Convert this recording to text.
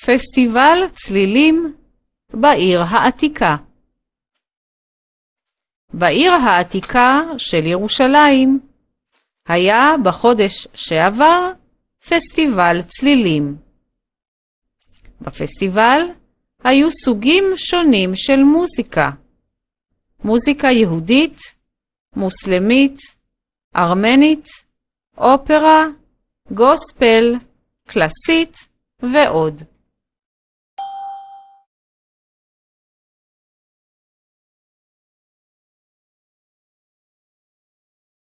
פסטיבל צלילים בעיר העתיקה. בעיר העתיקה של ירושלים היה בחודש שעבר פסטיבל צלילים. בפסטיבל היו סוגים שונים של מוזיקה. מוזיקה יהודית, מוסלמית, ארמנית, אופרה, גוספל, קלאסית ועוד.